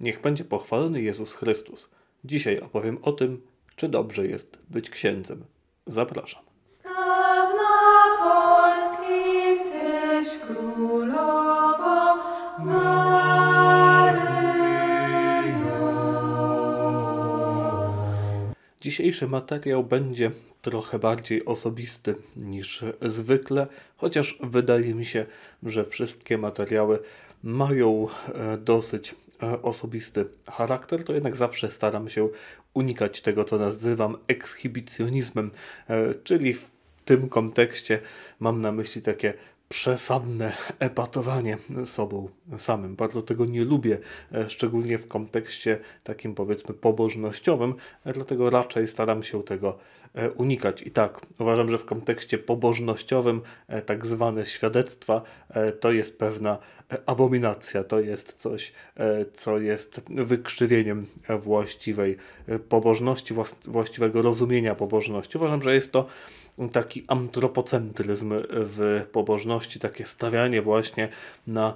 Niech będzie pochwalony Jezus Chrystus. Dzisiaj opowiem o tym, czy dobrze jest być księdzem. Zapraszam. Polski, królowa Dzisiejszy materiał będzie trochę bardziej osobisty niż zwykle, chociaż wydaje mi się, że wszystkie materiały mają e, dosyć E, osobisty charakter, to jednak zawsze staram się unikać tego, co nazywam ekshibicjonizmem, e, czyli w tym kontekście mam na myśli takie przesadne epatowanie sobą samym. Bardzo tego nie lubię, e, szczególnie w kontekście takim powiedzmy pobożnościowym, dlatego raczej staram się tego E, unikać. I tak, uważam, że w kontekście pobożnościowym e, tak zwane świadectwa e, to jest pewna abominacja, to jest coś, co jest wykrzywieniem właściwej pobożności, właściwego rozumienia pobożności. Uważam, że jest to taki antropocentryzm w pobożności, takie stawianie właśnie na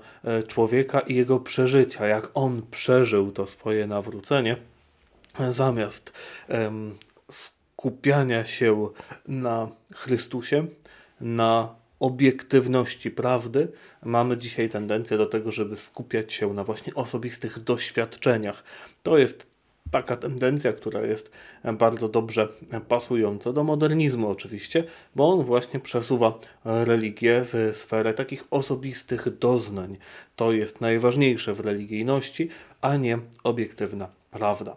człowieka i jego przeżycia, jak on przeżył to swoje nawrócenie, zamiast um, skupiania się na Chrystusie, na obiektywności prawdy, mamy dzisiaj tendencję do tego, żeby skupiać się na właśnie osobistych doświadczeniach. To jest taka tendencja, która jest bardzo dobrze pasująca do modernizmu, oczywiście, bo on właśnie przesuwa religię w sferę takich osobistych doznań. To jest najważniejsze w religijności, a nie obiektywna prawda.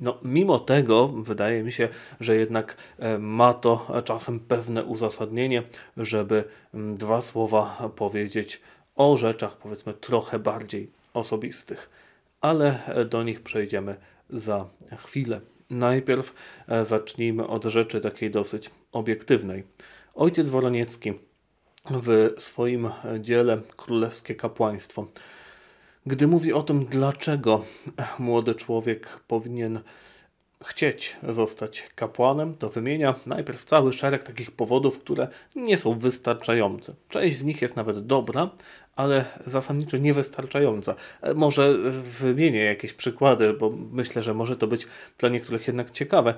No, mimo tego wydaje mi się, że jednak e, ma to czasem pewne uzasadnienie, żeby dwa słowa powiedzieć o rzeczach powiedzmy trochę bardziej osobistych, ale e, do nich przejdziemy za chwilę. Najpierw e, zacznijmy od rzeczy takiej dosyć obiektywnej. Ojciec Woloniecki w swoim dziele Królewskie Kapłaństwo gdy mówi o tym, dlaczego młody człowiek powinien chcieć zostać kapłanem, to wymienia najpierw cały szereg takich powodów, które nie są wystarczające. Część z nich jest nawet dobra, ale zasadniczo niewystarczająca. Może wymienię jakieś przykłady, bo myślę, że może to być dla niektórych jednak ciekawe.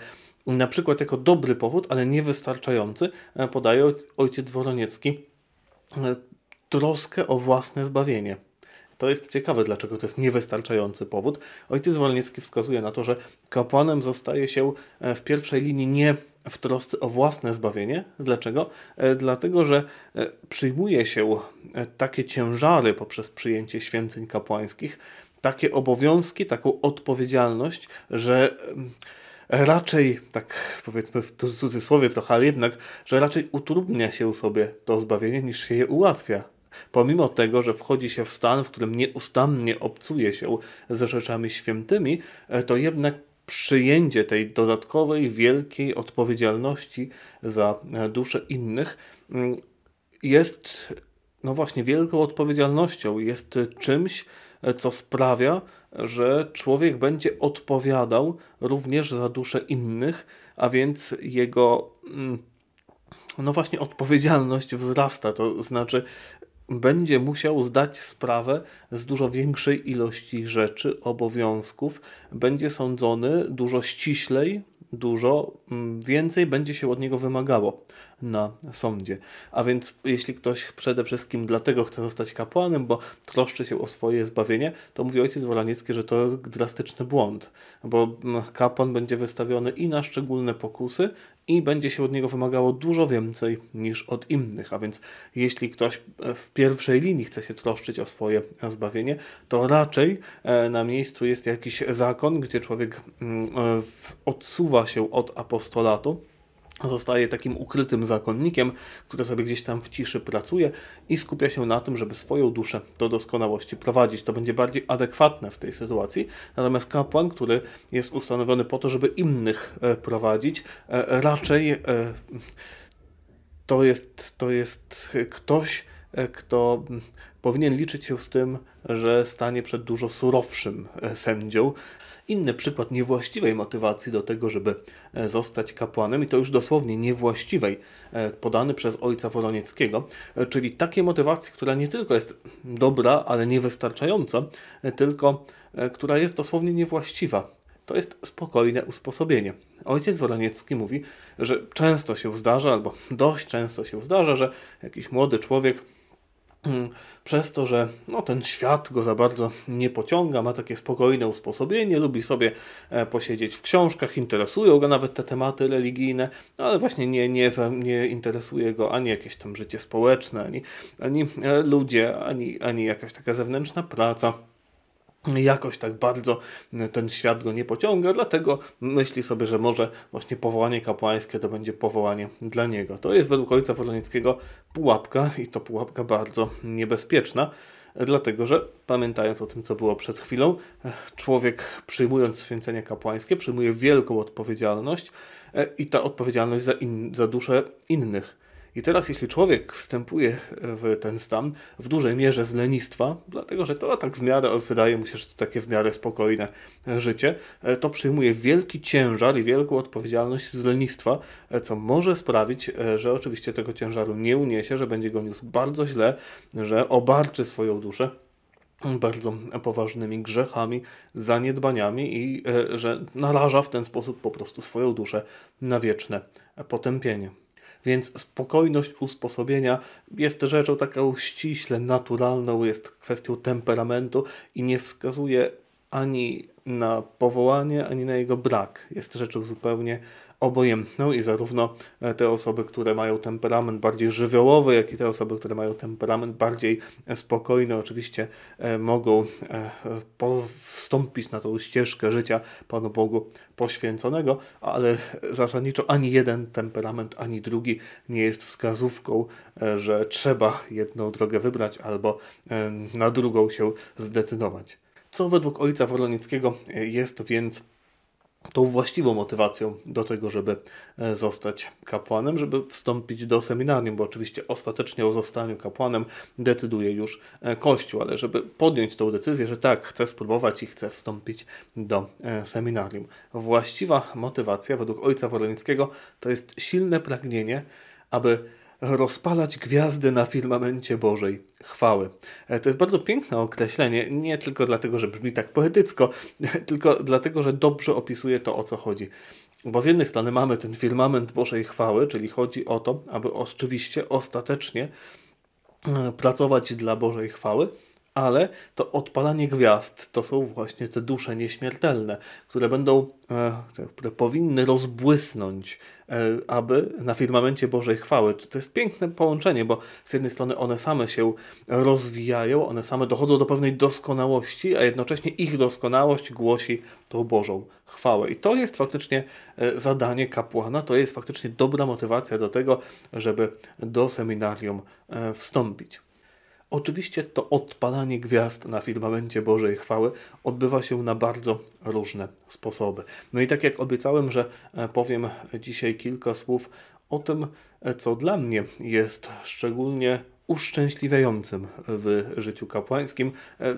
Na przykład jako dobry powód, ale niewystarczający podaje ojciec Woroniecki e, troskę o własne zbawienie. To jest ciekawe, dlaczego to jest niewystarczający powód. Ojciec Wolniecki wskazuje na to, że kapłanem zostaje się e, w pierwszej linii nie w trosce o własne zbawienie. Dlaczego? E, dlatego, że e, przyjmuje się takie ciężary poprzez przyjęcie święceń kapłańskich, takie obowiązki, taką odpowiedzialność, że raczej, tak powiedzmy w cudzysłowie trochę, ale jednak, że raczej utrudnia się sobie to zbawienie niż się je ułatwia. Pomimo tego, że wchodzi się w stan, w którym nieustannie obcuje się ze rzeczami świętymi, e, to jednak przyjęcie tej dodatkowej, wielkiej odpowiedzialności za e, dusze innych mm, jest, no właśnie, wielką odpowiedzialnością, jest czymś, e, co sprawia, że człowiek będzie odpowiadał również za dusze innych, a więc jego mm, no właśnie odpowiedzialność wzrasta, to znaczy będzie musiał zdać sprawę z dużo większej ilości rzeczy, obowiązków, będzie sądzony dużo ściślej, dużo mm, więcej będzie się od niego wymagało na sądzie. A więc jeśli ktoś przede wszystkim dlatego chce zostać kapłanem, bo troszczy się o swoje zbawienie, to mówi ojciec Wolaniecki, że to drastyczny błąd, bo mm, kapłan będzie wystawiony i na szczególne pokusy, i będzie się od niego wymagało dużo więcej niż od innych. A więc jeśli ktoś e, w pierwszej linii chce się troszczyć o swoje zbawienie, to raczej e, na miejscu jest jakiś zakon, gdzie człowiek mm, e, odsuwa się od apostolatu zostaje takim ukrytym zakonnikiem, który sobie gdzieś tam w ciszy pracuje i skupia się na tym, żeby swoją duszę do doskonałości prowadzić. To będzie bardziej adekwatne w tej sytuacji. Natomiast kapłan, który jest ustanowiony po to, żeby innych e, prowadzić, e, raczej e, to jest, to jest ktoś, kto powinien liczyć się z tym, że stanie przed dużo surowszym sędzią. Inny przykład niewłaściwej motywacji do tego, żeby e, zostać kapłanem, i to już dosłownie niewłaściwej, e, podany przez ojca Wolonieckiego, e, czyli takiej motywacji, która nie tylko jest dobra, ale niewystarczająca, tylko która jest dosłownie niewłaściwa. To jest spokojne usposobienie. Ojciec Woloniecki mówi, że często się zdarza, albo dość często się zdarza, że jakiś młody człowiek Mm, przez to, że no, ten świat go za bardzo nie pociąga, ma takie spokojne usposobienie, lubi sobie e, posiedzieć w książkach, interesują go nawet te tematy religijne, no, ale właśnie nie, nie, nie interesuje go ani jakieś tam życie społeczne, ani, ani e, ludzie, ani, ani jakaś taka zewnętrzna praca jakoś tak bardzo ten świat go nie pociąga, dlatego myśli sobie, że może właśnie powołanie kapłańskie to będzie powołanie dla niego. To jest według ojca Wolonickiego pułapka i to pułapka bardzo niebezpieczna, dlatego że pamiętając o tym, co było przed chwilą, człowiek przyjmując święcenie kapłańskie przyjmuje wielką odpowiedzialność e, i ta odpowiedzialność za, in, za duszę innych. I teraz, jeśli człowiek wstępuje e, w ten stan w dużej mierze z lenistwa, dlatego że to tak w miarę wydaje mu się, że to takie w miarę spokojne e, życie, e, to przyjmuje wielki ciężar i wielką odpowiedzialność z lenistwa, co może sprawić, że oczywiście tego ciężaru nie uniesie, że będzie go niósł bardzo źle, że obarczy swoją duszę bardzo poważnymi grzechami, zaniedbaniami i że naraża w ten sposób po prostu swoją duszę na wieczne potępienie. Więc spokojność usposobienia jest rzeczą taką ściśle naturalną, jest kwestią temperamentu i nie wskazuje ani na powołanie, ani na jego brak. Jest rzeczą zupełnie obojętną i zarówno e, te osoby, które mają temperament bardziej żywiołowy, jak i te osoby, które mają temperament bardziej e, spokojny, oczywiście e, mogą wstąpić na tą ścieżkę życia Panu Bogu poświęconego, ale zasadniczo ani jeden temperament, ani drugi nie jest wskazówką, że trzeba jedną drogę wybrać albo na drugą się zdecydować. Co według ojca Wolonickiego jest więc tą właściwą motywacją do tego, żeby e, zostać kapłanem, żeby wstąpić do seminarium, bo oczywiście ostatecznie o zostaniu kapłanem decyduje już e, Kościół, ale żeby podjąć tą decyzję, że tak, chcę spróbować i chcę wstąpić do e, seminarium. Właściwa motywacja według ojca Woronickiego to jest silne pragnienie, aby rozpalać gwiazdy na firmamencie Bożej chwały. E, to jest bardzo piękne określenie, nie tylko dlatego, że brzmi tak poetycko, tylko dlatego, że dobrze opisuje to, o co chodzi. Bo z jednej strony mamy ten firmament Bożej chwały, czyli chodzi o to, aby oczywiście, ostatecznie e, pracować dla Bożej chwały, ale to odpalanie gwiazd to są właśnie te dusze nieśmiertelne, które będą, e, które powinny rozbłysnąć, e, aby na firmamencie Bożej chwały. To jest piękne połączenie, bo z jednej strony one same się rozwijają, one same dochodzą do pewnej doskonałości, a jednocześnie ich doskonałość głosi tą Bożą chwałę. I to jest faktycznie e, zadanie kapłana, to jest faktycznie dobra motywacja do tego, żeby do seminarium wstąpić. Oczywiście to odpalanie gwiazd na firmamencie Bożej Chwały odbywa się na bardzo różne sposoby. No i tak jak obiecałem, że e, powiem dzisiaj kilka słów o tym, e, co dla mnie jest szczególnie uszczęśliwiającym w życiu kapłańskim. E,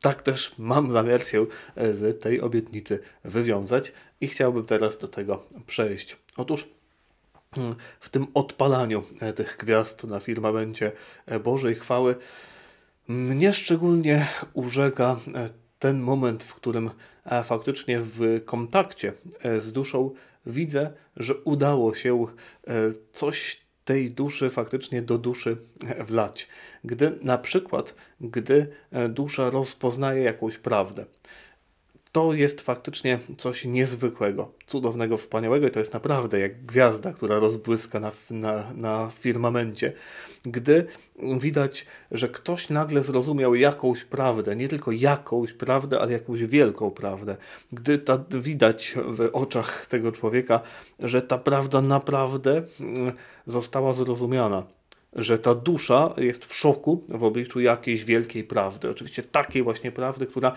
tak też mam zamiar się z tej obietnicy wywiązać i chciałbym teraz do tego przejść. Otóż w tym odpalaniu e, tych gwiazd na firmamencie e, Bożej chwały. Mnie szczególnie urzeka e, ten moment, w którym faktycznie w kontakcie z duszą widzę, że udało się coś tej duszy faktycznie do duszy wlać. Gdy na przykład, gdy dusza rozpoznaje jakąś prawdę, to jest faktycznie coś niezwykłego, cudownego, wspaniałego i to jest naprawdę jak gwiazda, która rozbłyska na, na, na firmamencie, gdy widać, że ktoś nagle zrozumiał jakąś prawdę, nie tylko jakąś prawdę, ale jakąś wielką prawdę, gdy ta, widać w oczach tego człowieka, że ta prawda naprawdę mm, została zrozumiana że ta dusza jest w szoku w obliczu jakiejś wielkiej prawdy. Oczywiście takiej właśnie prawdy, która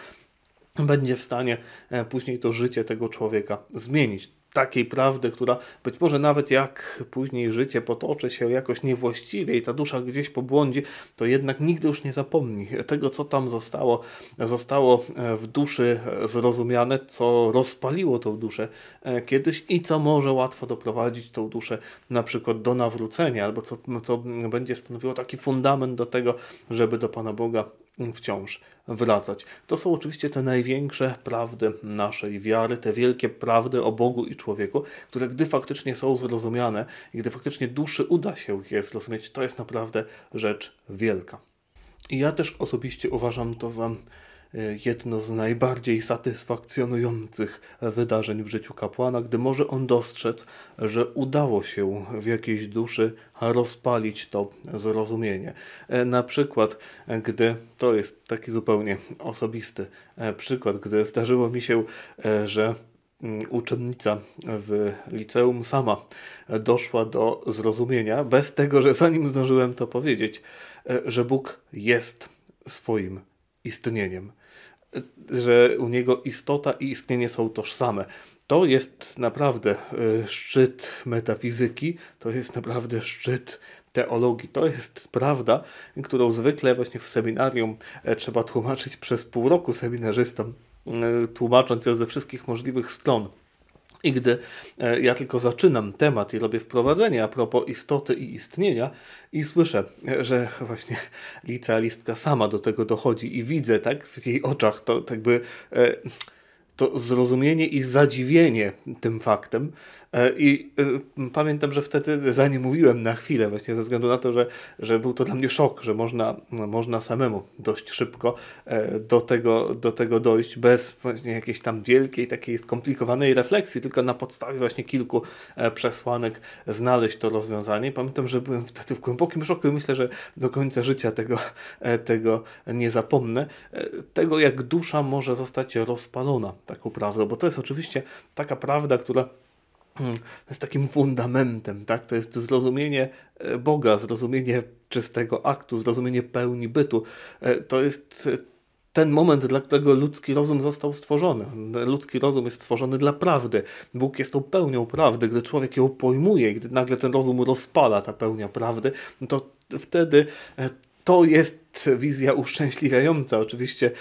będzie w stanie e, później to życie tego człowieka zmienić. Takiej prawdy, która być może nawet jak później życie potoczy się jakoś niewłaściwie i ta dusza gdzieś pobłądzi, to jednak nigdy już nie zapomni tego, co tam zostało, zostało e, w duszy e, zrozumiane, co rozpaliło tą duszę kiedyś i co może łatwo doprowadzić tą duszę na przykład do nawrócenia, albo co, co będzie stanowiło taki fundament do tego, żeby do Pana Boga wciąż wracać. To są oczywiście te największe prawdy naszej wiary, te wielkie prawdy o Bogu i człowieku, które gdy faktycznie są zrozumiane i gdy faktycznie duszy uda się je zrozumieć, to jest naprawdę rzecz wielka. I ja też osobiście uważam to za Y, jedno z najbardziej satysfakcjonujących wydarzeń w życiu kapłana, gdy może on dostrzec, że udało się w jakiejś duszy rozpalić to zrozumienie. E, na przykład, gdy to jest taki zupełnie osobisty e, przykład, gdy zdarzyło mi się, e, że mm, uczennica w liceum sama doszła do zrozumienia, bez tego, że zanim zdążyłem to powiedzieć, że Bóg jest swoim istnieniem. Że u niego istota i istnienie są tożsame. To jest naprawdę e, szczyt metafizyki, to jest naprawdę szczyt teologii. To jest prawda, którą zwykle właśnie w seminarium e, trzeba tłumaczyć przez pół roku seminarzystom, e, tłumacząc ją ze wszystkich możliwych stron. I gdy e, ja tylko zaczynam temat i robię wprowadzenie a propos istoty i istnienia, i słyszę, e, że właśnie licealistka sama do tego dochodzi i widzę tak w jej oczach, to tak by. E, to zrozumienie i zadziwienie tym faktem. E, I e, pamiętam, że wtedy mówiłem na chwilę, właśnie ze względu na to, że, że był to dla mnie szok, że można, można samemu dość szybko e, do tego, do tego dojść bez właśnie jakiejś tam wielkiej, takiej skomplikowanej refleksji, tylko na podstawie właśnie kilku przesłanek znaleźć to rozwiązanie. pamiętam, że byłem wtedy w głębokim szoku i myślę, że do końca życia tego, tego nie zapomnę. Tego, jak dusza może zostać rozpalona taką prawdą, bo to jest oczywiście taka prawda, która hmm, jest takim fundamentem, tak? To jest zrozumienie e, Boga, zrozumienie czystego aktu, zrozumienie pełni bytu. E, to jest e, ten moment, dla którego ludzki rozum został stworzony. Ludzki rozum jest stworzony dla prawdy. Bóg jest tą pełnią prawdy. Gdy człowiek ją pojmuje, gdy nagle ten rozum rozpala, ta pełnia prawdy, no to wtedy to jest wizja uszczęśliwiająca. Oczywiście e,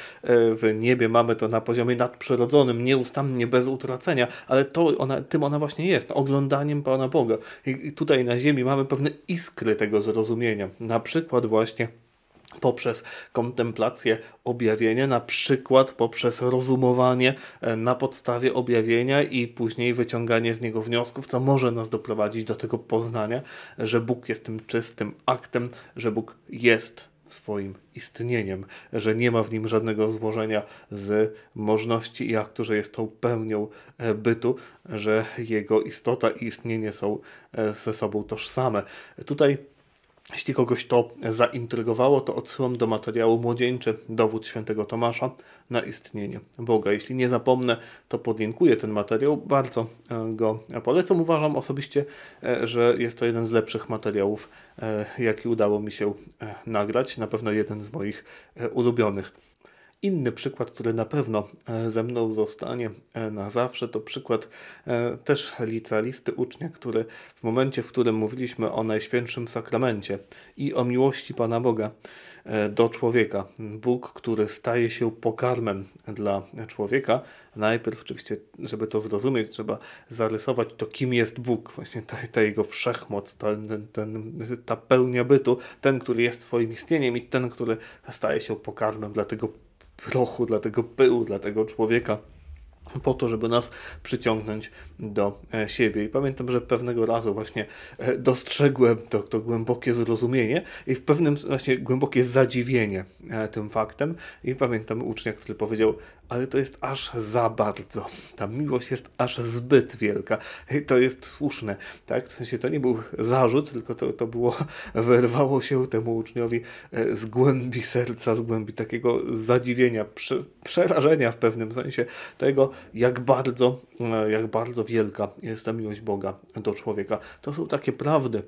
w niebie mamy to na poziomie nadprzyrodzonym, nieustannie, bez utracenia, ale to ona, tym ona właśnie jest, oglądaniem Pana Boga. I tutaj na ziemi mamy pewne iskry tego zrozumienia. Na przykład właśnie poprzez kontemplację objawienia, na przykład poprzez rozumowanie e, na podstawie objawienia i później wyciąganie z niego wniosków, co może nas doprowadzić do tego poznania, że Bóg jest tym czystym aktem, że Bóg jest swoim istnieniem, że nie ma w nim żadnego złożenia z możności i aktu, że jest tą pełnią e, bytu, że jego istota i istnienie są e, ze sobą tożsame. Tutaj jeśli kogoś to zaintrygowało, to odsyłam do materiału Młodzieńczy Dowód Świętego Tomasza na istnienie Boga. Jeśli nie zapomnę, to podlinkuję ten materiał. Bardzo e, go polecam. Uważam osobiście, e, że jest to jeden z lepszych materiałów, e, jaki udało mi się nagrać. Na pewno jeden z moich ulubionych. Inny przykład, który na pewno e, ze mną zostanie e, na zawsze, to przykład e, też licealisty, ucznia, który w momencie, w którym mówiliśmy o Najświętszym Sakramencie i o miłości Pana Boga do człowieka, Bóg, który staje się pokarmem dla człowieka, najpierw oczywiście, żeby to zrozumieć, trzeba zarysować to, kim jest Bóg, właśnie ta, ta jego wszechmoc, ta, ten, ta pełnia bytu, ten, który jest swoim istnieniem i ten, który staje się pokarmem dla tego prochu, dla tego pyłu, dla tego człowieka po to, żeby nas przyciągnąć do e, siebie. I pamiętam, że pewnego razu właśnie e, dostrzegłem to, to głębokie zrozumienie i w pewnym właśnie głębokie zadziwienie e, tym faktem. I pamiętam ucznia, który powiedział, ale to jest aż za bardzo. Ta miłość jest aż zbyt wielka. I to jest słuszne, tak? W sensie to nie był zarzut, tylko to, to było, wyrwało się temu uczniowi e, z głębi serca, z głębi takiego zadziwienia, przerażenia w pewnym sensie tego, jak bardzo, e, jak bardzo wielka jest ta miłość Boga do człowieka. To są takie prawdy,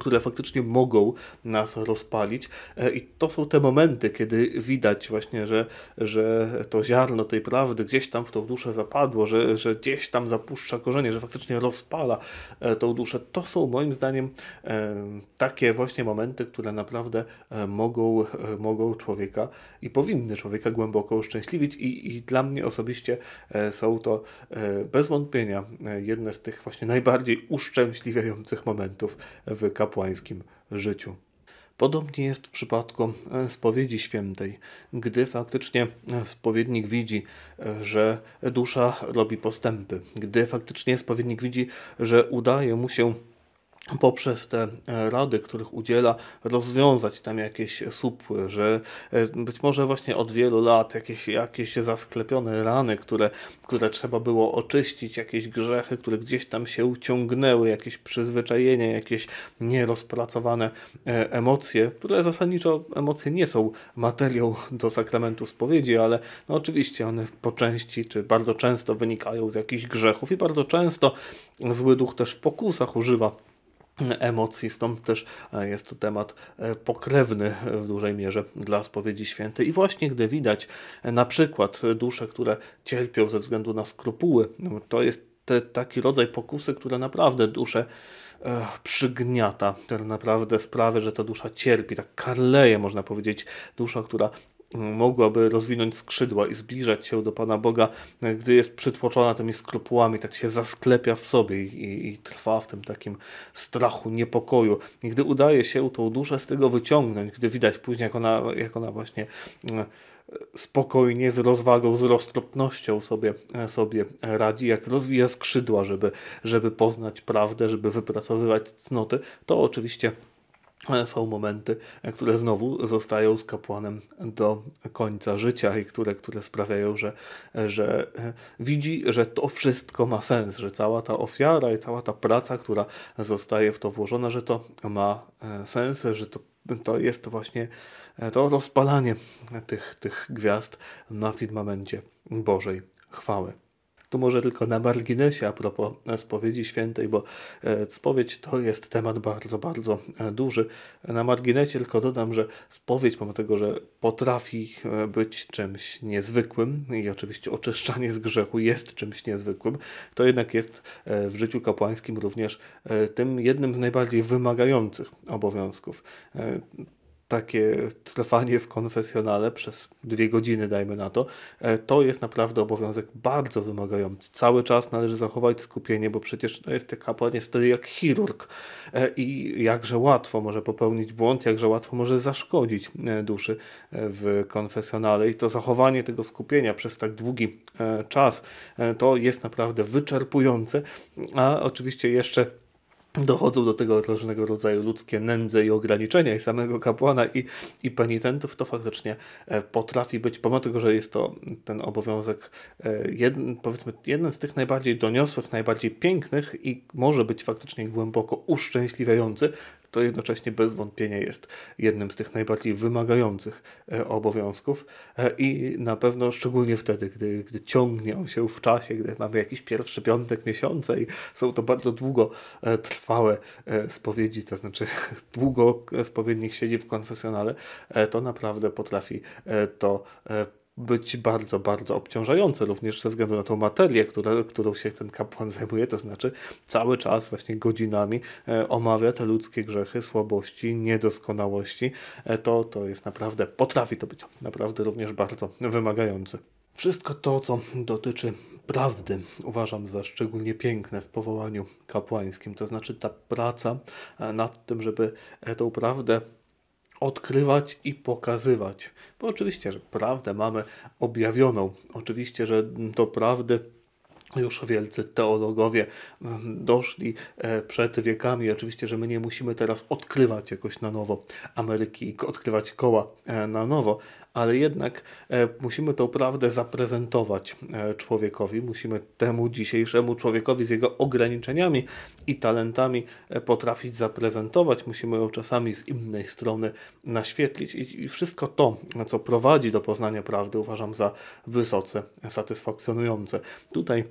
które faktycznie mogą nas rozpalić. E, I to są te momenty, kiedy widać właśnie, że, że to ziarno tej prawdy gdzieś tam w tą duszę zapadło, że, że gdzieś tam zapuszcza korzenie, że faktycznie rozpala e, tą duszę. To są moim zdaniem e, takie właśnie momenty, które naprawdę mogą, mogą człowieka i powinny człowieka głęboko uszczęśliwić i, i dla mnie osobiście są to bez wątpienia jedne z tych właśnie najbardziej uszczęśliwiających momentów w kapłańskim życiu. Podobnie jest w przypadku e, spowiedzi świętej, gdy faktycznie spowiednik widzi, e, że dusza robi postępy, gdy faktycznie spowiednik widzi, że udaje mu się poprzez te e, rady, których udziela, rozwiązać tam jakieś supły, że e, być może właśnie od wielu lat jakieś, jakieś zasklepione rany, które, które trzeba było oczyścić, jakieś grzechy, które gdzieś tam się uciągnęły, jakieś przyzwyczajenia, jakieś nierozpracowane e, emocje, które zasadniczo emocje nie są materią do sakramentu spowiedzi, ale no oczywiście one po części, czy bardzo często wynikają z jakichś grzechów i bardzo często zły duch też w pokusach używa emocji, stąd też e, jest to temat e, pokrewny w dużej mierze dla spowiedzi świętej. I właśnie gdy widać e, na przykład dusze, które cierpią ze względu na skrupuły, no, to jest taki rodzaj pokusy, która naprawdę duszę przygniata, tak naprawdę sprawy, że ta dusza cierpi, tak karleje można powiedzieć, dusza, która mogłaby rozwinąć skrzydła i zbliżać się do Pana Boga, gdy jest przytłoczona tymi skrupułami, tak się zasklepia w sobie i, i, trwa w tym takim strachu, niepokoju. I gdy udaje się tą duszę z tego wyciągnąć, gdy widać później, jak ona, jak ona właśnie e, spokojnie, z rozwagą, z roztropnością sobie, e, sobie radzi, jak rozwija skrzydła, żeby, żeby poznać prawdę, żeby wypracowywać cnoty, to oczywiście są momenty, które znowu zostają z kapłanem do końca życia i które, które sprawiają, że, że e, widzi, że to wszystko ma sens, że cała ta ofiara i cała ta praca, która zostaje w to włożona, że to ma e, sens, że to, to jest właśnie e, to rozpalanie tych, tych gwiazd na firmamencie Bożej chwały. To może tylko na marginesie a propos e, spowiedzi świętej, bo e, spowiedź to jest temat bardzo, bardzo e, duży. Na marginesie tylko dodam, że spowiedź, pomimo tego, że potrafi być czymś niezwykłym i oczywiście oczyszczanie z grzechu jest czymś niezwykłym, to jednak jest w życiu kapłańskim również tym jednym z najbardziej wymagających obowiązków takie trwanie w konfesjonale przez dwie godziny, dajmy na to, e, to jest naprawdę obowiązek bardzo wymagający. Cały czas należy zachować skupienie, bo przecież no, jest jest kapłan jest wtedy jak chirurg e, i jakże łatwo może popełnić błąd, jakże łatwo może zaszkodzić e, duszy w konfesjonale i to zachowanie tego skupienia przez tak długi czas to jest naprawdę wyczerpujące, a oczywiście jeszcze dochodzą do tego różnego rodzaju ludzkie nędze i ograniczenia i samego kapłana i, i penitentów, to faktycznie e, potrafi być, pomimo tego, że jest to ten obowiązek e, jeden, powiedzmy jeden z tych najbardziej doniosłych, najbardziej pięknych i może być faktycznie głęboko uszczęśliwiający, to jednocześnie bez wątpienia jest jednym z tych najbardziej wymagających e, obowiązków e, i na pewno szczególnie wtedy, gdy, gdy ciągnie on się w czasie, gdy mamy jakiś pierwszy piątek miesiąca i są to bardzo długo e, trwałe spowiedzi, to znaczy długo spowiednik siedzi w konfesjonale, to naprawdę potrafi to być bardzo, bardzo obciążające, również ze względu na tą materię, która, którą się ten kapłan zajmuje, to znaczy cały czas, właśnie godzinami e, omawia te ludzkie grzechy, słabości, niedoskonałości. E, to, to jest naprawdę, potrafi to być naprawdę również bardzo wymagające. Wszystko to, co dotyczy prawdy, uważam za szczególnie piękne w powołaniu kapłańskim, to znaczy ta praca e, nad tym, żeby tą prawdę odkrywać i pokazywać. Bo oczywiście, że prawdę mamy objawioną. Oczywiście, że to prawdy już wielcy teologowie mm, doszli e, przed wiekami. Oczywiście, że my nie musimy teraz odkrywać jakoś na nowo Ameryki, odkrywać koła e, na nowo, ale jednak e, musimy tą prawdę zaprezentować e, człowiekowi, musimy temu dzisiejszemu człowiekowi z jego ograniczeniami i talentami e, potrafić zaprezentować, musimy ją czasami z innej strony naświetlić i wszystko to, co prowadzi do poznania prawdy, uważam za wysoce satysfakcjonujące. Tutaj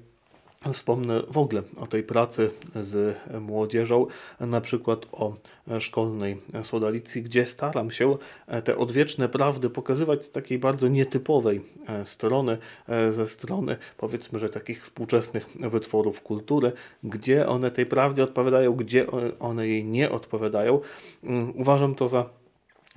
Wspomnę w ogóle o tej pracy z młodzieżą, na przykład o szkolnej sodalicji, gdzie staram się te odwieczne prawdy pokazywać z takiej bardzo nietypowej e, strony, e, ze strony powiedzmy, że takich współczesnych wytworów kultury, gdzie one tej prawdzie odpowiadają, gdzie one jej nie odpowiadają. Mm, uważam to za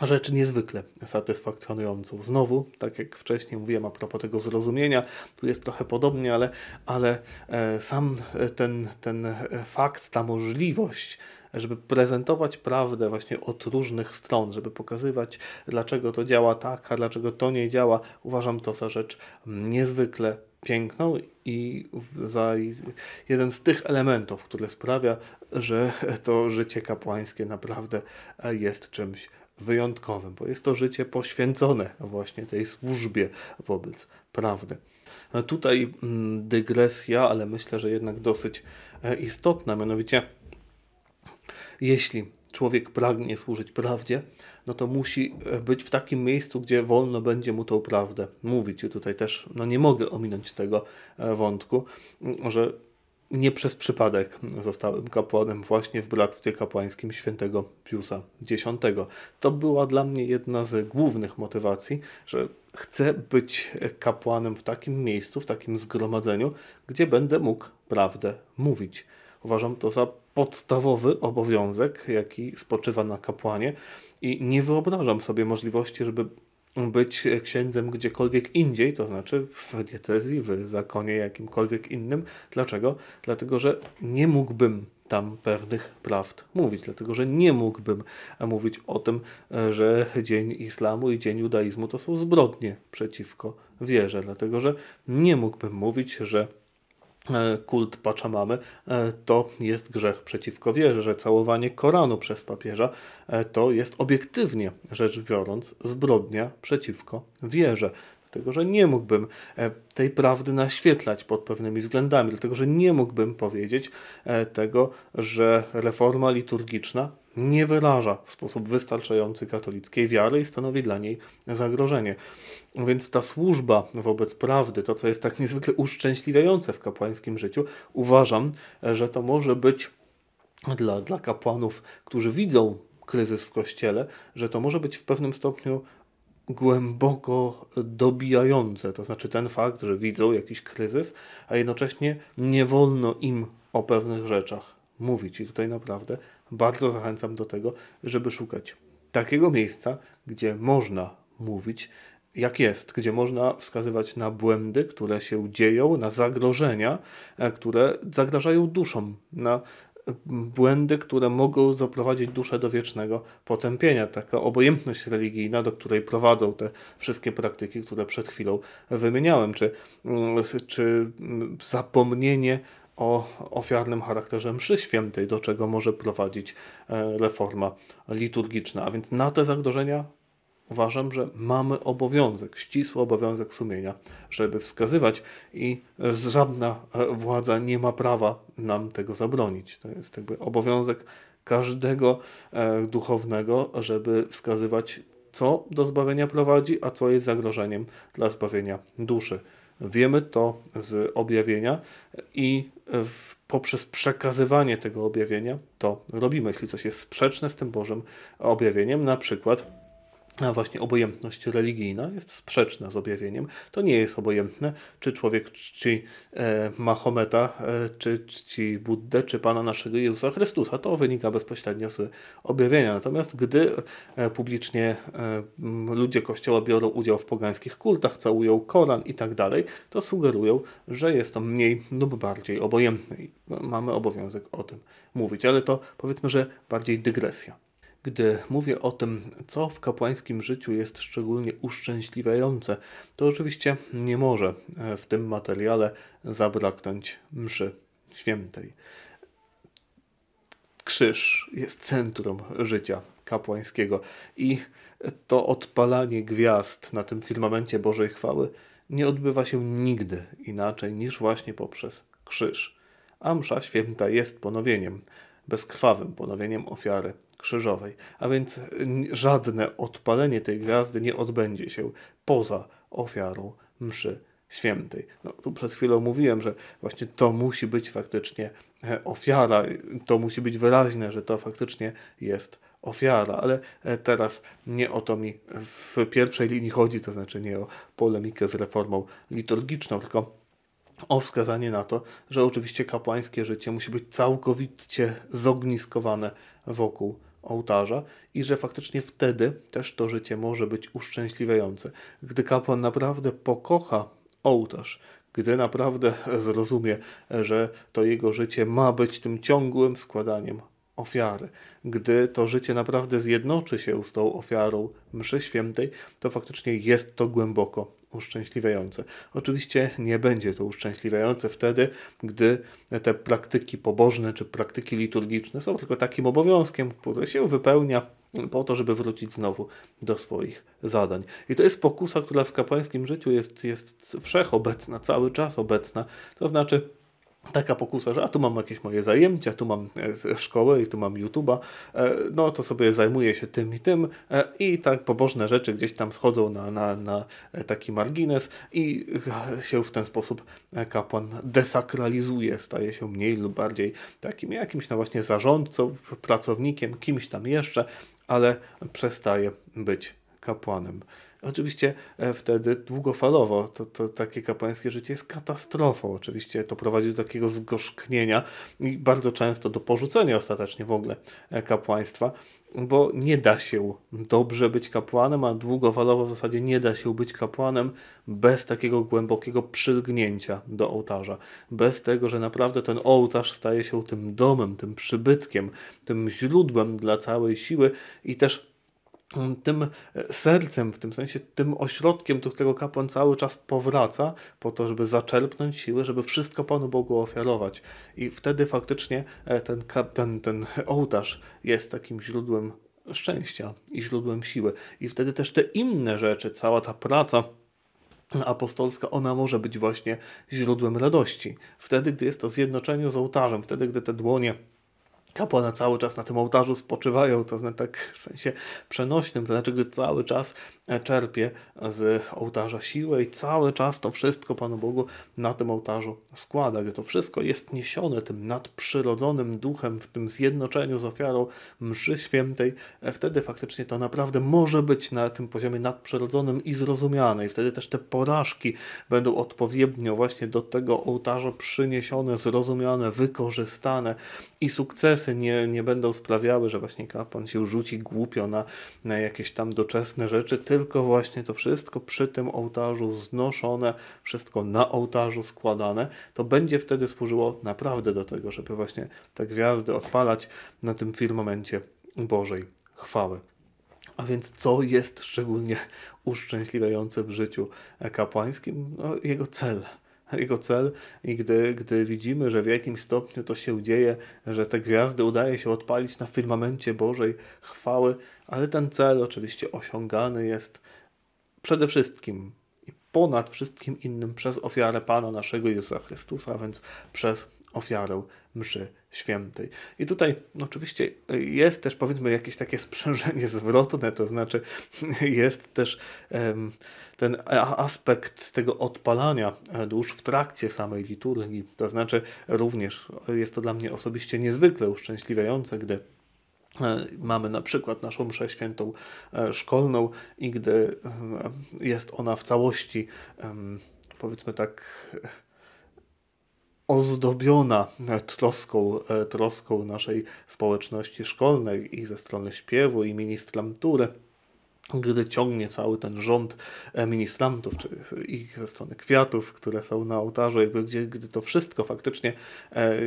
rzecz niezwykle satysfakcjonującą. Znowu, tak jak wcześniej mówiłem a propos tego zrozumienia, tu jest trochę podobnie, ale, ale e, sam e, ten, ten e, fakt, ta możliwość, żeby prezentować prawdę właśnie od różnych stron, żeby pokazywać, dlaczego to działa tak, a dlaczego to nie działa, uważam to za rzecz niezwykle piękną i za jeden z tych elementów, które sprawia, że to życie kapłańskie naprawdę jest czymś wyjątkowym, bo jest to życie poświęcone właśnie tej służbie wobec prawdy. E, tutaj mm, dygresja, ale myślę, że jednak dosyć e, istotna, mianowicie jeśli człowiek pragnie służyć prawdzie, no to musi e, być w takim miejscu, gdzie wolno będzie mu tą prawdę mówić. I tutaj też no nie mogę ominąć tego wątku, że nie przez przypadek zostałem kapłanem właśnie w Bractwie Kapłańskim świętego Piusa X. To była dla mnie jedna z głównych motywacji, że chcę być kapłanem w takim miejscu, w takim zgromadzeniu, gdzie będę mógł prawdę mówić. Uważam to za podstawowy obowiązek, jaki spoczywa na kapłanie i nie wyobrażam sobie możliwości, żeby być księdzem gdziekolwiek indziej, to znaczy w diecezji, w zakonie jakimkolwiek innym. Dlaczego? Dlatego, że nie mógłbym tam pewnych prawd mówić, dlatego że nie mógłbym e, mówić o tym, e, że dzień islamu i dzień judaizmu to są zbrodnie przeciwko wierze, dlatego że nie mógłbym mówić, że E, kult Paczamamy, e, to jest grzech przeciwko wierze, że całowanie Koranu przez papieża e, to jest obiektywnie rzecz biorąc zbrodnia przeciwko wierze. Dlatego, że nie mógłbym tej prawdy naświetlać pod pewnymi względami, dlatego, że nie mógłbym powiedzieć tego, że reforma liturgiczna nie wyraża w sposób wystarczający katolickiej wiary i stanowi dla niej zagrożenie. Więc ta służba wobec prawdy, to co jest tak niezwykle uszczęśliwiające w kapłańskim życiu, uważam, że to może być dla, dla kapłanów, którzy widzą kryzys w kościele, że to może być w pewnym stopniu głęboko dobijające. To znaczy ten fakt, że widzą jakiś kryzys, a jednocześnie nie wolno im o pewnych rzeczach mówić. I tutaj naprawdę bardzo zachęcam do tego, żeby szukać takiego miejsca, gdzie można mówić jak jest, gdzie można wskazywać na błędy, które się dzieją, na zagrożenia, e, które zagrażają duszom, na błędy, które mogą doprowadzić duszę do wiecznego potępienia. Taka obojętność religijna, do której prowadzą te wszystkie praktyki, które przed chwilą wymieniałem, czy, mm, czy mm, zapomnienie o ofiarnym charakterze mszy świętej, do czego może prowadzić e, reforma liturgiczna. A więc na te zagrożenia uważam, że mamy obowiązek, ścisły obowiązek sumienia, żeby wskazywać i żadna e, władza nie ma prawa nam tego zabronić. To jest jakby obowiązek każdego e, duchownego, żeby wskazywać, co do zbawienia prowadzi, a co jest zagrożeniem dla zbawienia duszy. Wiemy to z objawienia i w, poprzez przekazywanie tego objawienia to robimy, jeśli coś jest sprzeczne z tym Bożym objawieniem, na przykład a właśnie obojętność religijna jest sprzeczna z objawieniem. To nie jest obojętne, czy człowiek czci e, Mahometa, e, czy czci Buddę, czy Pana naszego Jezusa Chrystusa. To wynika bezpośrednio z objawienia. Natomiast gdy e, publicznie e, ludzie Kościoła biorą udział w pogańskich kultach, całują Koran i tak dalej, to sugerują, że jest to mniej lub bardziej obojętne. I mamy obowiązek o tym mówić, ale to powiedzmy, że bardziej dygresja. Gdy mówię o tym, co w kapłańskim życiu jest szczególnie uszczęśliwiające, to oczywiście nie może e, w tym materiale zabraknąć mszy świętej. Krzyż jest centrum życia kapłańskiego i to odpalanie gwiazd na tym firmamencie Bożej chwały nie odbywa się nigdy inaczej niż właśnie poprzez krzyż. A msza święta jest ponowieniem, bezkrwawym ponowieniem ofiary krzyżowej, a więc żadne odpalenie tej gwiazdy nie odbędzie się poza ofiarą mszy świętej. No, tu przed chwilą mówiłem, że właśnie to musi być faktycznie e, ofiara, to musi być wyraźne, że to faktycznie jest ofiara, ale e, teraz nie o to mi w pierwszej linii chodzi, to znaczy nie o polemikę z reformą liturgiczną, tylko o wskazanie na to, że oczywiście kapłańskie życie musi być całkowicie zogniskowane wokół ołtarza i że faktycznie wtedy też to życie może być uszczęśliwiające. Gdy kapłan naprawdę pokocha ołtarz, gdy naprawdę zrozumie, że to jego życie ma być tym ciągłym składaniem ofiary. Gdy to życie naprawdę zjednoczy się z tą ofiarą mszy świętej, to faktycznie jest to głęboko uszczęśliwiające. Oczywiście nie będzie to uszczęśliwiające wtedy, gdy te praktyki pobożne czy praktyki liturgiczne są tylko takim obowiązkiem, który się wypełnia po to, żeby wrócić znowu do swoich zadań. I to jest pokusa, która w kapłańskim życiu jest, jest wszechobecna, cały czas obecna. To znaczy, taka pokusa, że a tu mam jakieś moje zajęcia, tu mam e, szkołę i tu mam YouTube'a, e, no to sobie zajmuję się tym i tym e, i tak pobożne rzeczy gdzieś tam schodzą na, na, na taki margines i się w ten sposób kapłan desakralizuje, staje się mniej lub bardziej takim jakimś no właśnie zarządcą, pracownikiem, kimś tam jeszcze, ale przestaje być kapłanem. Oczywiście e, wtedy długofalowo to, to takie kapłańskie życie jest katastrofą. Oczywiście to prowadzi do takiego zgorzknienia i bardzo często do porzucenia ostatecznie w ogóle e, kapłaństwa bo nie da się dobrze być kapłanem, a długofalowo w zasadzie nie da się być kapłanem bez takiego głębokiego przylgnięcia do ołtarza. Bez tego, że naprawdę ten ołtarz staje się tym domem, tym przybytkiem, tym źródłem dla całej siły i też tym e, sercem, w tym sensie tym ośrodkiem, do którego kapłan cały czas powraca, po to, żeby zaczerpnąć siły, żeby wszystko Panu Bogu ofiarować. I wtedy faktycznie e, ten, ten, ten ołtarz jest takim źródłem szczęścia i źródłem siły. I wtedy też te inne rzeczy, cała ta praca apostolska, ona może być właśnie źródłem radości. Wtedy, gdy jest to zjednoczenie z ołtarzem, wtedy, gdy te dłonie Kapłana cały czas na tym ołtarzu spoczywają, to znaczy tak w sensie przenośnym, to znaczy gdy cały czas e, czerpie z ołtarza siłę i cały czas to wszystko Panu Bogu na tym ołtarzu składa, gdy to wszystko jest niesione tym nadprzyrodzonym duchem w tym zjednoczeniu z ofiarą mszy świętej, e, wtedy faktycznie to naprawdę może być na tym poziomie nadprzyrodzonym i zrozumiane i wtedy też te porażki będą odpowiednio właśnie do tego ołtarza przyniesione, zrozumiane, wykorzystane i sukcesy nie, nie będą sprawiały, że właśnie kapłan się rzuci głupio na, na jakieś tam doczesne rzeczy, tylko właśnie to wszystko przy tym ołtarzu znoszone, wszystko na ołtarzu składane, to będzie wtedy służyło naprawdę do tego, żeby właśnie te gwiazdy odpalać na tym firmamencie Bożej chwały. A więc co jest szczególnie uszczęśliwiające w życiu kapłańskim? No, jego cel jego cel i gdy, gdy widzimy, że w jakim stopniu to się dzieje, że te gwiazdy udaje się odpalić na firmamencie Bożej chwały, ale ten cel oczywiście osiągany jest przede wszystkim i ponad wszystkim innym przez ofiarę Pana naszego Jezusa Chrystusa, a więc przez ofiarę mszy świętej. I tutaj no oczywiście jest też powiedzmy jakieś takie sprzężenie zwrotne, to znaczy jest też um, ten aspekt tego odpalania dusz w trakcie samej liturgii. To znaczy również jest to dla mnie osobiście niezwykle uszczęśliwiające, gdy e, Mamy na przykład naszą mszę świętą e, szkolną i gdy e, jest ona w całości, powiedzmy tak, ozdobiona troską, e, troską naszej społeczności szkolnej i ze strony śpiewu i ministra ministrantury gdy ciągnie cały ten rząd e, ministrantów, czy ich ze strony kwiatów, które są na ołtarzu, jakby gdzie, gdy to wszystko faktycznie e,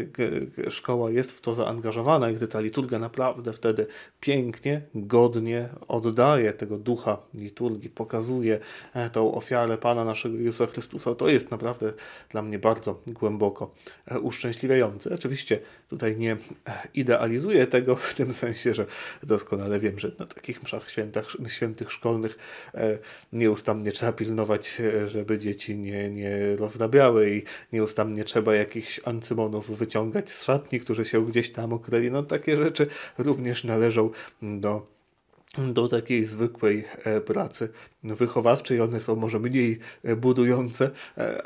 szkoła jest w to zaangażowana i gdy ta liturgia naprawdę wtedy pięknie, godnie oddaje tego ducha liturgii, pokazuje e, tą ofiarę Pana naszego Jezusa Chrystusa, to jest naprawdę dla mnie bardzo głęboko e, uszczęśliwiające. Oczywiście tutaj nie idealizuję tego w tym sensie, że doskonale wiem, że na takich mszach świętach, świętach świętych szkolnych e, nieustannie trzeba pilnować, e, żeby dzieci nie, nie rozrabiały i nieustannie trzeba jakichś ancymonów wyciągać z szatni, którzy się gdzieś tam okryli. No takie rzeczy również należą do do takiej zwykłej e, pracy wychowawczej. One są może mniej budujące,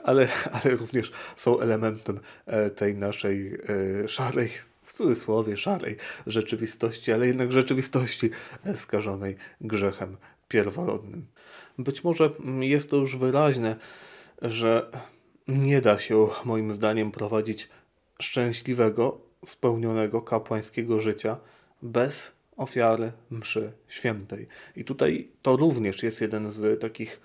ale, ale również są elementem tej naszej szarej w cudzysłowie szarej rzeczywistości, ale jednak rzeczywistości skażonej grzechem pierworodnym. Być może jest to już wyraźne, że nie da się moim zdaniem prowadzić szczęśliwego, spełnionego kapłańskiego życia bez ofiary mszy świętej. I tutaj to również jest jeden z takich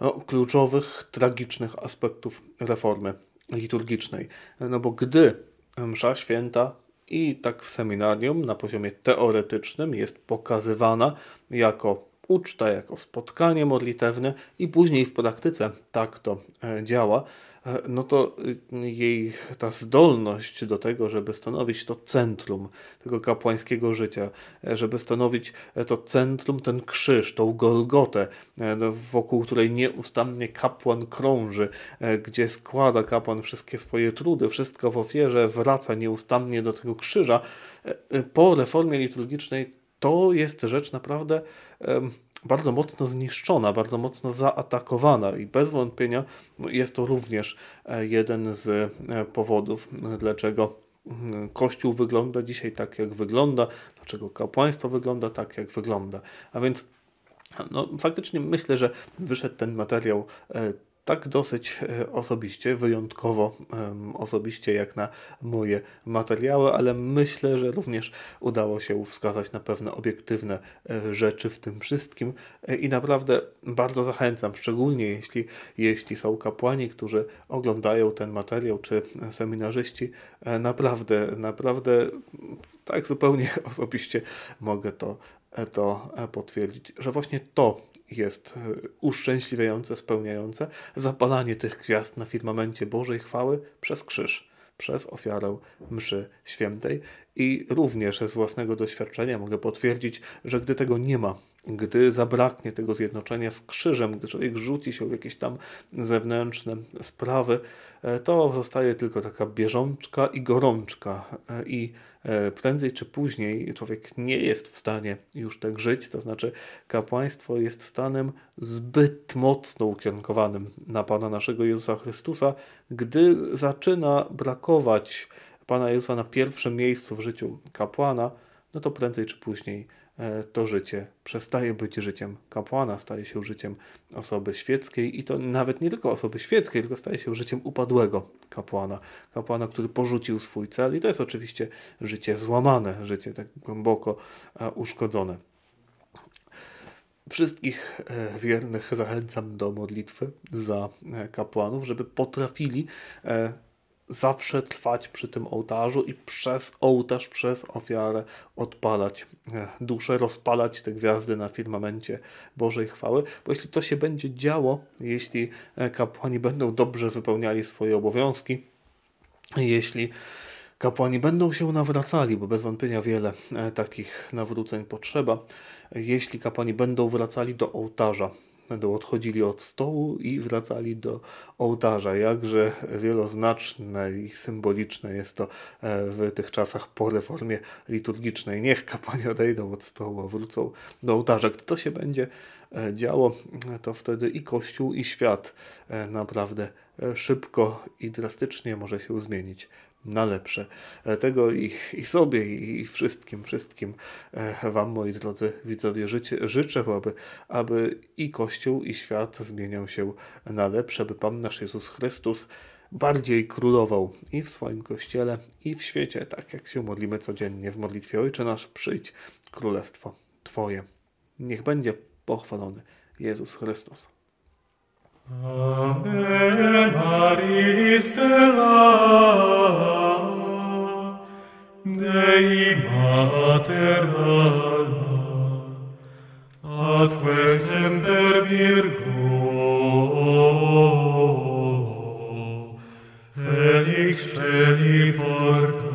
no, kluczowych, tragicznych aspektów reformy liturgicznej. No bo gdy msza święta i tak w seminarium na poziomie teoretycznym jest pokazywana jako uczta, jako spotkanie modlitewne i później w praktyce tak to e, działa. E, no to y, jej ta zdolność do tego, żeby stanowić to centrum tego kapłańskiego życia, e, żeby stanowić e, to centrum, ten krzyż, tą Golgotę, no, wokół której nieustannie kapłan krąży, gdzie składa kapłan wszystkie swoje trudy, wszystko w ofierze, wraca nieustannie do tego krzyża. Po reformie liturgicznej to jest rzecz naprawdę bardzo mocno zniszczona, bardzo mocno zaatakowana i bez wątpienia jest to również e, jeden z e, powodów, dlaczego mm, Kościół wygląda dzisiaj tak, jak wygląda, dlaczego kapłaństwo wygląda tak, jak wygląda. A więc no, faktycznie myślę, że wyszedł ten materiał e, tak dosyć e, osobiście, wyjątkowo osobiście jak na moje materiały, ale myślę, że również udało się wskazać na pewne obiektywne e, rzeczy w tym wszystkim e, i naprawdę bardzo zachęcam, szczególnie jeśli, jeśli są kapłani, którzy oglądają ten materiał, czy seminarzyści, naprawdę, naprawdę tak zupełnie osobiście mogę to, to potwierdzić, że właśnie to jest e, uszczęśliwiające, spełniające zapalanie tych gwiazd na firmamencie Bożej chwały przez krzyż, przez ofiarę mszy świętej. I również z własnego doświadczenia mogę potwierdzić, że gdy tego nie ma, gdy zabraknie tego zjednoczenia z krzyżem, gdy człowiek rzuci się w jakieś tam zewnętrzne sprawy, e, to zostaje tylko taka bieżączka i gorączka e, i E, prędzej czy później człowiek nie jest w stanie już tak żyć, to znaczy kapłaństwo jest stanem zbyt mocno ukierunkowanym na Pana naszego Jezusa Chrystusa, gdy zaczyna brakować Pana Jezusa na pierwszym miejscu w życiu kapłana, no to prędzej czy później E, to życie przestaje być życiem kapłana, staje się życiem osoby świeckiej i to nawet nie tylko osoby świeckiej, tylko staje się życiem upadłego kapłana, kapłana, który porzucił swój cel i to jest oczywiście życie złamane, życie tak głęboko e, uszkodzone. Wszystkich e, wiernych zachęcam do modlitwy za kapłanów, żeby potrafili zawsze trwać przy tym ołtarzu i przez ołtarz, przez ofiarę odpalać e, duszę, rozpalać te gwiazdy na firmamencie Bożej chwały, bo jeśli to się będzie działo, jeśli e, kapłani będą dobrze wypełniali swoje obowiązki, jeśli kapłani będą się nawracali, bo bez wątpienia wiele e, takich nawróceń potrzeba, jeśli kapłani będą wracali do ołtarza, będą odchodzili od stołu i wracali do ołtarza. Jakże wieloznaczne i symboliczne jest to e, w tych czasach po reformie liturgicznej. Niech kapłani odejdą od stołu, wrócą do ołtarza. Gdy to się będzie e, działo, to wtedy i Kościół, i świat e, naprawdę szybko i drastycznie może się zmienić na lepsze. E, tego i, i sobie, i, i wszystkim, wszystkim e, Wam, moi drodzy widzowie, życie, życzę, aby, aby i Kościół, i świat zmieniał się na lepsze, by Pan nasz Jezus Chrystus bardziej królował i w swoim kościele, i w świecie, tak jak się modlimy codziennie w modlitwie Ojcze nasz, przyjdź królestwo Twoje. Niech będzie pochwalony Jezus Chrystus. Felix, Felix, Felix, Felix, Felix, ad Felix, Felix, virgo, Felix, Felix,